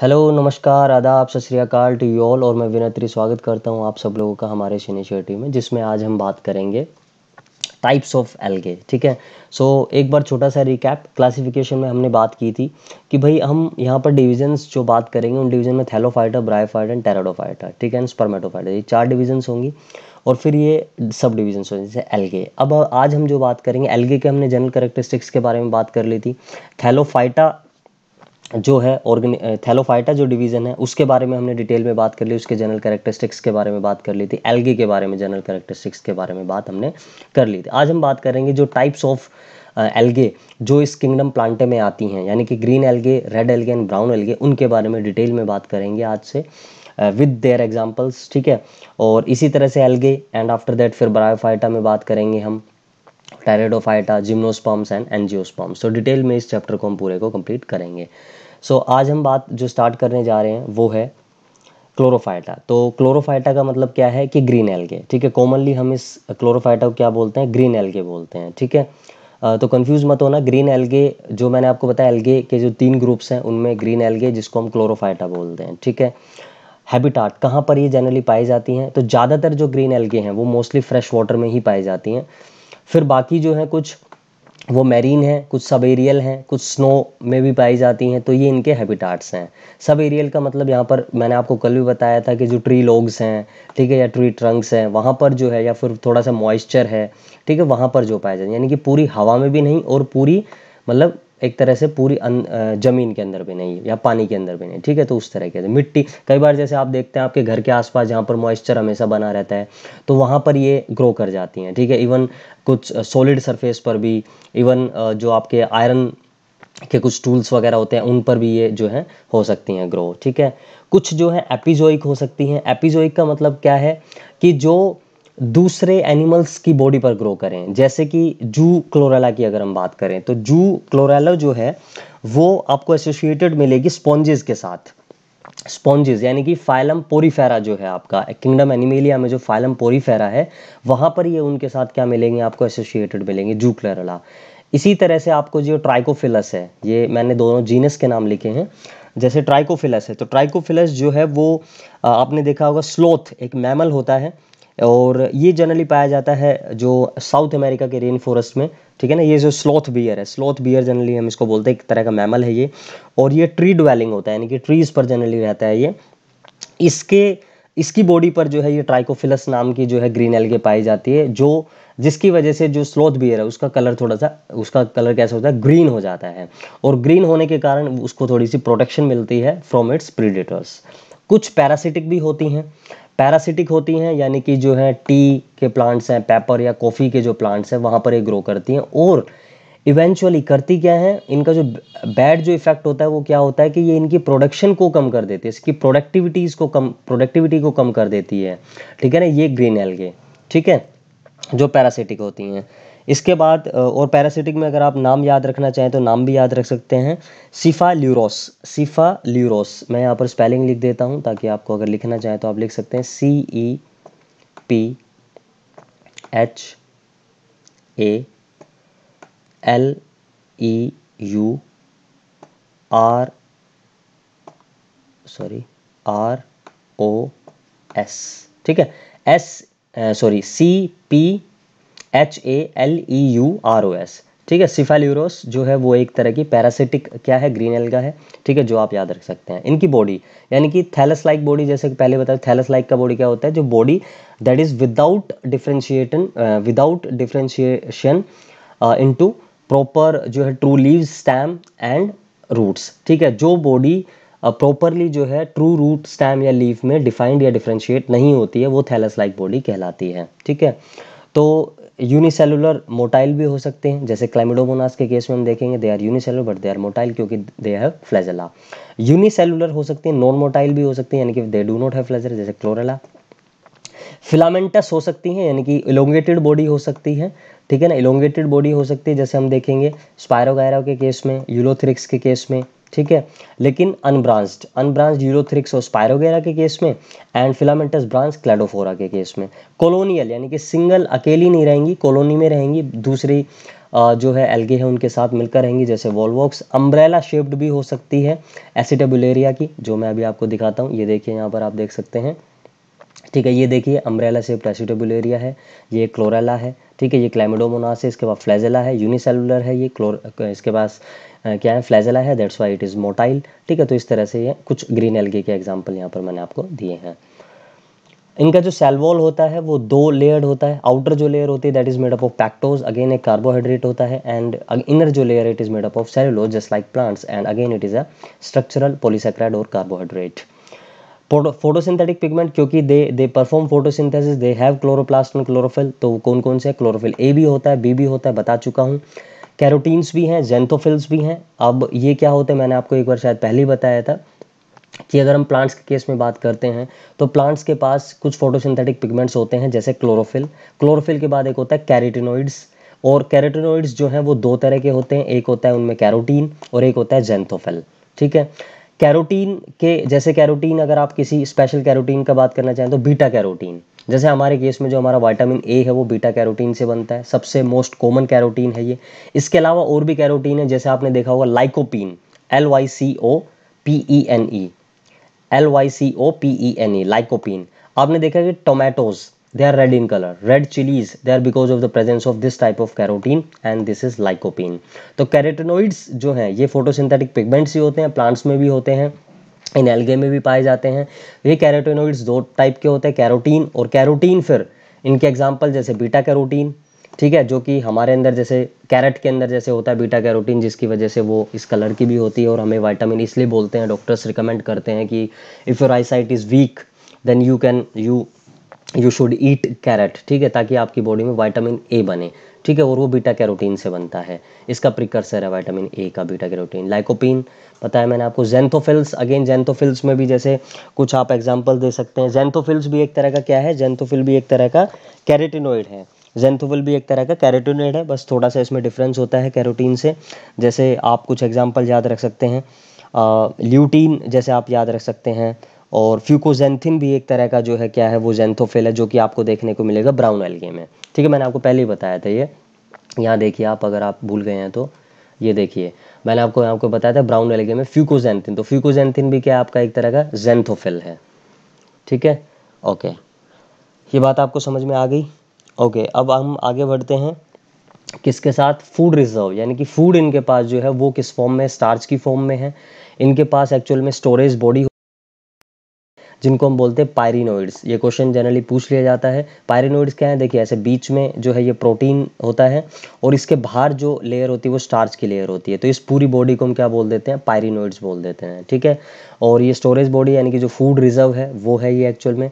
hello नमस्कार आदाब सत श्रीकाल टू यू ऑल और मैं विनत्री स्वागत करता हूं आप सब लोगों का हमारे इस इनिशिएटिव में जिसमें आज हम बात करेंगे टाइप्स ऑफ एल्गे ठीक है सो so, एक बार छोटा सा रिकैप क्लासिफिकेशन में हमने बात की थी कि भाई हम यहाँ पर डिविजन्स जो बात करेंगे उन डिवीजन में थैलोफाइटा ब्रायोफाइटा एंड टेराडोफाइटा ठीक है एंड स्पर्मेटोफाइटा ये चार डिविजन्स होंगी और फिर ये सब डिविजन्स होते जैसे एलगे अब आज हम जो बात करेंगे एल के हमने जनरल करेक्टरिस्टिक्स के बारे में बात कर ली थी थैलोफाइटा जो है ऑर्गेनि थैलोफाइटा जो डिवीज़न है उसके बारे में हमने डिटेल में बात कर ली उसके जनरल कैरेक्टरिस्टिक्स के बारे में बात कर ली थी एल्गी के बारे में जनरल कैरेक्टरिस्टिक्स के बारे में बात हमने कर ली थी आज हम बात करेंगे जो टाइप्स ऑफ एल्गे जो इस किंगडम प्लांटे में आती हैं यानी कि green algae red algae and brown algae उनके बारे में डिटेल में बात करेंगे आज से विद देयर एग्जाम्पल्स ठीक है और इसी तरह से एल्गे एंड आफ्टर दैट फिर ब्रायोफाइटा में बात करेंगे हम टेरेडोफाइटा जिम्नोस्पॉम्स एंड एनजियोस्पॉम्स तो डिटेल में इस चैप्टर को हम पूरे को कंप्लीट करेंगे सो so, आज हम बात जो स्टार्ट करने जा रहे हैं वो है क्लोरोफाइटा तो क्लोरोफाइटा का मतलब क्या है कि ग्रीन एल्गे ठीक है कॉमनली हम इस क्लोरोफाइटा को क्या बोलते हैं ग्रीन एल्गे बोलते हैं ठीक है तो कंफ्यूज मत होना ग्रीन एल्गे जो मैंने आपको बताया एल्गे के जो तीन ग्रुप्स हैं उनमें ग्रीन एल्गे जिसको हम क्लोरोफाइटा बोलते हैं ठीक है हैबिटाट कहाँ पर ये जनरली पाई जाती हैं तो ज़्यादातर जो ग्रीन एल्गे हैं वो मोस्टली फ्रेश वाटर में ही पाई जाती हैं फिर बाकी जो है कुछ वो मेरीन हैं कुछ सब एरियल हैं कुछ स्नो में भी पाई जाती हैं तो ये इनके हैबिटाट्स हैं सब एरियल का मतलब यहाँ पर मैंने आपको कल भी बताया था कि जो ट्री लोग्स हैं ठीक है या ट्री ट्रंक्स हैं वहाँ पर जो है या फिर थोड़ा सा मॉइस्चर है ठीक है वहाँ पर जो पाया जाता है यानी कि पूरी हवा में भी नहीं और पूरी मतलब एक तरह से पूरी अं, ज़मीन के अंदर भी नहीं है या पानी के अंदर भी नहीं ठीक है तो उस तरह के मिट्टी कई बार जैसे आप देखते हैं आपके घर के आसपास जहाँ पर मॉइस्चर हमेशा बना रहता है तो वहाँ पर ये ग्रो कर जाती हैं ठीक है इवन कुछ सॉलिड सरफेस पर भी इवन जो आपके आयरन के कुछ टूल्स वगैरह होते हैं उन पर भी ये जो है हो सकती हैं ग्रो ठीक है कुछ जो है एपिजोइक हो सकती हैं एपिजोइक का मतलब क्या है कि जो दूसरे एनिमल्स की बॉडी पर ग्रो करें जैसे कि जू क्लोरेला की अगर हम बात करें तो जू क्लोरेला जो है वो आपको एसोसिएटेड मिलेगी स्पॉन्जेस के साथ स्पॉन्जेस यानी कि फाइलम पोरीफेरा जो है आपका किंगडम एनिमेलिया में जो फाइलम पोरीफेरा है वहाँ पर ये उनके साथ क्या मिलेंगे आपको एसोसिएटेड मिलेंगे जू क्लोरेला इसी तरह से आपको जो ट्राइकोफिलस है ये मैंने दोनों जीनस के नाम लिखे हैं जैसे ट्राइकोफिलस है तो ट्राइकोफिलस जो है वो आपने देखा होगा स्लोथ एक मैमल होता है और ये जनरली पाया जाता है जो साउथ अमेरिका के रेन फॉरेस्ट में ठीक है ना ये जो स्लोथ बियर है स्लोथ बियर जनरली हम इसको बोलते हैं एक तरह का मैमल है ये और ये ट्री डवेलिंग होता है यानी कि ट्रीज़ पर जनरली रहता है ये इसके इसकी बॉडी पर जो है ये ट्राइकोफिलस नाम की जो है ग्रीन के पाई जाती है जो जिसकी वजह से जो स्लोथ बियर है उसका कलर थोड़ा सा उसका कलर कैसा होता है ग्रीन हो जाता है और ग्रीन होने के कारण उसको थोड़ी सी प्रोटेक्शन मिलती है फ्रॉम इट्स प्रीडेटर्स कुछ पैरासिटिक भी होती हैं पैरासिटिक होती हैं यानी कि जो है टी के प्लांट्स हैं पेपर या कॉफ़ी के जो प्लांट्स हैं वहाँ पर ये ग्रो करती हैं और इवेंचुअली करती क्या है इनका जो बैड जो इफेक्ट होता है वो क्या होता है कि ये इनकी प्रोडक्शन को कम कर देती है इसकी प्रोडक्टिविटीज़ को कम प्रोडक्टिविटी को कम कर देती है ठीक है ना ये ग्रीन एल्गे ठीक है जो पैरासिटिक होती हैं इसके बाद और पैरासिटिक में अगर आप नाम याद रखना चाहें तो नाम भी याद रख सकते हैं सिफा ल्यूरोस सिफा ल्यूरोस मैं यहाँ पर स्पेलिंग लिख देता हूँ ताकि आपको अगर लिखना चाहें तो आप लिख सकते हैं C E P H A L E U R sorry R O S ठीक है S sorry C P H A L E U R O S ठीक है सिफेल्यूरोस जो है वो एक तरह की पैरासिटिक क्या है ग्रीन एल्गा है ठीक है जो आप याद रख सकते हैं इनकी बॉडी यानी कि थैलस लाइक बॉडी जैसे पहले बताया थैलस लाइक का बॉडी क्या होता है जो body that is without differentiation without differentiation into proper जो है true leaf stem and roots ठीक है जो बॉडी प्रॉपरली uh, जो है ट्रू रूट स्टैम या लीव में डिफाइंड या डिफ्रेंशिएट नहीं होती है वो थैलस लाइक बॉडी कहलाती है ठीक है तो यूनिसेलुलर मोटाइल भी हो सकते हैं जैसे क्लाइमिडोमोनास के केस में हम देखेंगे they are unicellular but they are motile क्योंकि दे हैव फ्लैजेला यूनिसेलुलर हो सकते हैं नॉन मोटाइल भी हो सकते हैं यानी कि they do not have flagella जैसे क्लोरेला फिलामेंटस हो सकती हैं यानी कि इलोंगेटेड बॉडी हो सकती है ठीक है ना इलोंगेटेड बॉडी हो सकती है जैसे हम देखेंगे स्पायरोगायरा के केस में यूलोथ्रिक्स के केस में ठीक है लेकिन अनब्रांच्ड अनब्रांच्ड स्पायर वगैरह के केस में एंड फिलामेंटस ब्रांच क्लेडोफोरा के केस में कॉलोनियल यानी कि सिंगल अकेली नहीं रहेंगी कॉलोनी में रहेंगी दूसरी जो है एल्गे है उनके साथ मिलकर रहेंगी जैसे वॉलवॉक्स अम्ब्रेला शेप्ड भी हो सकती है एसिटेबुलेरिया की जो मैं अभी आपको दिखाता हूँ ये देखिए यहाँ पर आप देख सकते हैं ठीक है ये देखिए अम्ब्रेला शेप्ड एसिटेबुलेरिया है ये क्लोरेला है ठीक है ये क्लाइमेडोमोनास है इसके बाद फ्लैजेला है यूनिसेलुलर है ये क्लोर इसके पास क्या है फ्लैजला है that's why it is motile ठीक है तो इस तरह से ये कुछ ग्रीन एलगे के एग्जाम्पल यहाँ पर मैंने आपको दिए हैं इनका जो सेलवॉल होता है वो दो लेयर्ड होता है आउटर जो लेयर होती है that is made up of pectose again एक कार्बोहाइड्रेट होता है एंड इनर जो layer it is made up of cellulose just like plants and again it is a structural polysaccharide और कार्बोहाइड्रेट फोटोसिंथेटिक पिगमेंट क्योंकि they they perform photosynthesis they have chloroplast and chlorophyll तो कौन कौन से chlorophyll A भी होता है B भी होता है बता चुका हूँ कैरोटीन्स भी हैं जेंथोफिल्स भी हैं अब ये क्या होते हैं मैंने आपको एक बार शायद पहले ही बताया था कि अगर हम प्लांट्स के केस में बात करते हैं तो प्लांट्स के पास कुछ फोटोसिंथेटिक पिगमेंट्स होते हैं जैसे क्लोरोफिल क्लोरोफिल के बाद एक होता है कैरेटिनोइड्स और कैरेटिनोइड्स जो हैं वो दो तरह के होते हैं एक होता है उनमें कैरोटीन और एक होता है जेंथोफिल ठीक है कैरोटीन के जैसे कैरोटीन अगर आप किसी स्पेशल कैरोटीन का बात करना चाहें तो बीटा कैरोटीन जैसे हमारे केस में जो हमारा वाइटामिन ए है वो बीटा कैरोटीन से बनता है सबसे मोस्ट कॉमन कैरोटीन है ये इसके अलावा और भी कैरोटीन है जैसे आपने देखा होगा lycopene L Y C O P E N E L Y C O P E N E lycopene आपने देखा कि tomatoes they are red in colour red chillies they are because of the presence of this type of carotene and this is lycopene तो carotenoids जो हैं ये photosynthetic pigments ही होते हैं plants में भी होते हैं इन एल्गे में भी पाए जाते हैं ये कैरोटेनोइड्स दो टाइप के होते हैं कैरोटीन और कैरोटीन फिर इनके एग्जाम्पल जैसे बीटा कैरोटीन ठीक है जो कि हमारे अंदर जैसे कैरेट के अंदर जैसे होता है बीटा कैरोटीन जिसकी वजह से वो इस कलर की भी होती है और हमें वाइटामिन इसलिए बोलते हैं डॉक्टर्स रिकमेंड करते हैं कि if your eyesight is weak then you can you you should eat carrot ठीक है ताकि आपकी बॉडी में वाइटामिन ए बने ठीक है और वो बीटा कैरोटीन से बनता है इसका प्रिकर्सर है वाइटामिन ए का बीटा कैरोटीन लाइकोपिन पता है मैंने आपको जेंथोफिल्स अगेन जेंथोफिल्स में भी जैसे कुछ आप एग्जाम्पल दे सकते हैं जेंथोफिल्स भी एक तरह का क्या है जेंथोफिल भी एक तरह का कैरेटिनोइड है जेंथोफिल भी एक तरह का कैरेटिनोइड है बस थोड़ा सा इसमें डिफरेंस होता है कैरोटीन से जैसे आप कुछ एग्जाम्पल याद रख सकते हैं ल्यूटीन जैसे आप याद रख सकते हैं और फ्यूकोजेंथिन भी एक तरह का जो है क्या है वो जेंथोफेल है जो कि आपको देखने को मिलेगा ब्राउन एल्गे में ठीक है मैंने आपको पहले ही बताया था ये यहाँ देखिए आप अगर आप भूल गए हैं तो ये देखिए मैंने आपको आपको बताया था ब्राउन एल्गे में फ्यूकोजेंथिन तो फ्यूकोजेंथिन भी क्या आपका एक तरह का जेंथोफिल है ठीक है ओके ये बात आपको समझ में आ गई ओके अब हम आगे बढ़ते हैं किसके साथ फूड रिजर्व यानी कि फूड इनके पास जो है वो किस फॉर्म में स्टार्च की फॉर्म में है इनके पास एक्चुअल में स्टोरेज बॉडी जिनको हम बोलते हैं पायरिनोइड्स ये क्वेश्चन जनरली पूछ लिया जाता है पायरिनोइड्स क्या है देखिए ऐसे बीच में जो है ये प्रोटीन होता है और इसके बाहर जो लेयर होती है वो स्टार्च की लेयर होती है तो इस पूरी बॉडी को हम क्या बोल देते हैं पायरिनोइड्स बोल देते हैं ठीक है और ये स्टोरेज बॉडी यानी कि जो फूड रिजर्व है वो है ये एक्चुअल में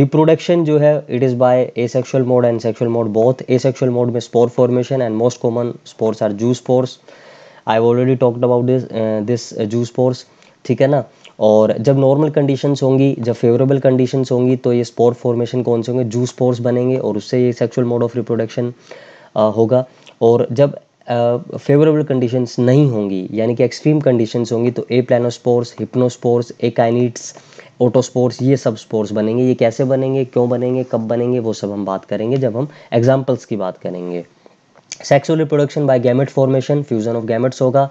रिप्रोडक्शन जो है it is by asexual mode and sexual mode both asexual mode में spore formation and most common spores are zoospores I already talked about this this zoospores ठीक है ना और जब नॉर्मल कंडीशंस होंगी जब फेवरेबल कंडीशंस होंगी तो ये स्पोर फॉर्मेशन कौन से होंगे जू स्पोर्स बनेंगे और उससे ये सेक्सुअल मोड ऑफ रिप्रोडक्शन होगा और जब फेवरेबल कंडीशंस नहीं होंगी यानी कि एक्सट्रीम कंडीशंस होंगी तो ए प्लानोस्पोर्स हिप्नोस्पोर्स काइनिट्स ऑटोस्पोर्स ये सब स्पोर्स बनेंगे ये कैसे बनेंगे क्यों बनेंगे कब बनेंगे वो सब हम बात करेंगे जब हम एग्जाम्पल्स की बात करेंगे sexual reproduction by gamete formation fusion of gametes होगा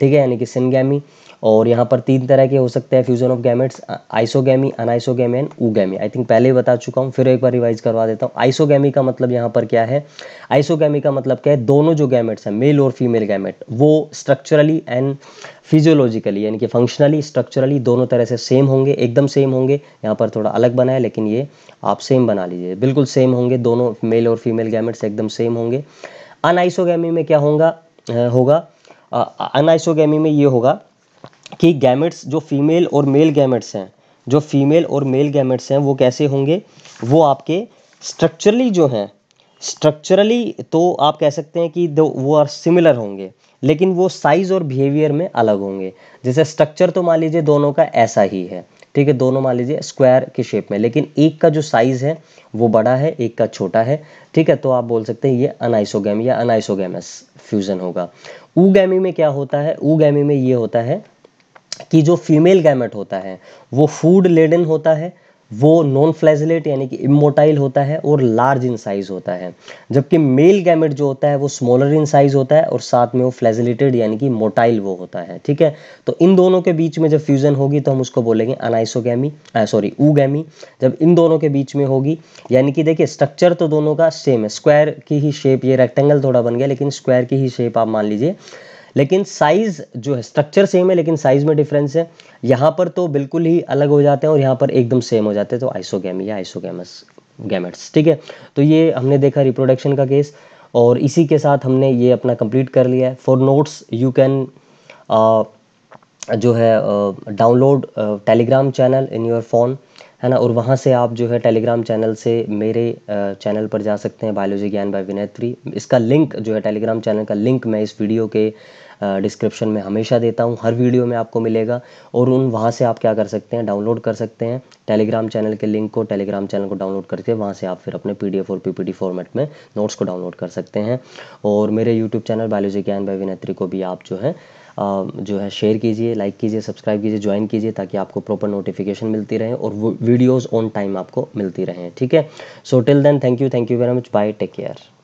ठीक है यानी कि सिनगैमी और यहाँ पर तीन तरह के हो सकते हैं fusion of gametes isogamy anisogamy and oogamy I think पहले ही बता चुका हूँ फिर एक बार रिवाइज करवा देता हूँ आइसोगैमी का मतलब यहाँ पर क्या है आइसोगैमी का मतलब क्या है दोनों जो गैमेट्स हैं मेल और फीमेल गैमेट वो स्ट्रक्चरली एंड फिजियोलॉजिकली यानी कि फंक्शनली स्ट्रक्चरली दोनों तरह से सेम होंगे एकदम सेम होंगे यहाँ पर थोड़ा अलग बनाए लेकिन ये आप सेम बना लीजिए बिल्कुल सेम होंगे दोनों मेल और फीमेल गैमेट्स एकदम सेम होंगे अनाइसोगैमी में क्या होगा होगा अनाइसोगेमी में ये होगा कि गैमेट्स जो फीमेल और मेल गैमेट्स हैं जो फीमेल और मेल गैमेट्स हैं वो कैसे होंगे वो आपके स्ट्रक्चरली जो हैं स्ट्रक्चरली तो आप कह सकते हैं कि दो वो आर सिमिलर होंगे लेकिन वो साइज और बिहेवियर में अलग होंगे जैसे स्ट्रक्चर तो मान लीजिए दोनों का ऐसा ही है ठीक है दोनों मान लीजिए स्क्वायर के शेप में लेकिन एक का जो साइज है वो बड़ा है एक का छोटा है ठीक है तो आप बोल सकते हैं ये अनाइसोगैम या अनाइसोगैमस फ्यूजन होगा ऊगैमी में क्या होता है ऊगैमी में ये होता है कि जो फीमेल गैमेट होता है वो फूड लेडन होता है वो नॉन फ्लैजिलेट यानी कि इमोटाइल होता है और लार्ज इन साइज होता है जबकि मेल गैमेट जो होता है वो स्मॉलर इन साइज होता है और साथ में वो फ्लैजिलेटेड यानी कि मोटाइल वो होता है ठीक है तो इन दोनों के बीच में जब फ्यूजन होगी तो हम उसको बोलेंगे अनाइसोगैमी सॉरी ऊ गैमी जब इन दोनों के बीच में होगी यानी कि देखिए स्ट्रक्चर तो दोनों का सेम है स्क्वायर की ही शेप ये रेक्टेंगल थोड़ा बन गया लेकिन स्क्वायर की ही शेप आप मान लीजिए लेकिन साइज़ जो है स्ट्रक्चर सेम है लेकिन साइज़ में डिफरेंस है यहाँ पर तो बिल्कुल ही अलग हो जाते हैं और यहाँ पर एकदम सेम हो जाते हैं तो आइसोगैमी या आइसोगेमस गैमेट्स ठीक है तो ये हमने देखा रिप्रोडक्शन का केस और इसी के साथ हमने ये अपना कंप्लीट कर लिया है फॉर नोट्स यू कैन जो है download Telegram channel in your phone है ना और वहाँ से आप जो है टेलीग्राम चैनल से मेरे चैनल uh, पर जा सकते हैं बायोलॉजी ज्ञान बाय विनेत्री इसका लिंक जो है टेलीग्राम चैनल का लिंक मैं इस वीडियो के डिस्क्रिप्शन में हमेशा देता हूँ हर वीडियो में आपको मिलेगा और उन वहाँ से आप क्या कर सकते हैं डाउनलोड कर सकते हैं टेलीग्राम चैनल के लिंक को टेलीग्राम चैनल को डाउनलोड करके वहाँ से आप फिर अपने पी और पी फॉर्मेट में नोट्स को डाउनलोड कर सकते हैं और मेरे यूट्यूब चैनल बायोलॉजी ज्ञान भाई को भी आप जो है जो है शेयर कीजिए लाइक कीजिए सब्सक्राइब कीजिए ज्वाइन कीजिए ताकि आपको प्रॉपर नोटिफिकेशन मिलती रहे और वो वीडियोज़ ऑन टाइम आपको मिलती रहें ठीक है so till then thank you thank you very much bye take care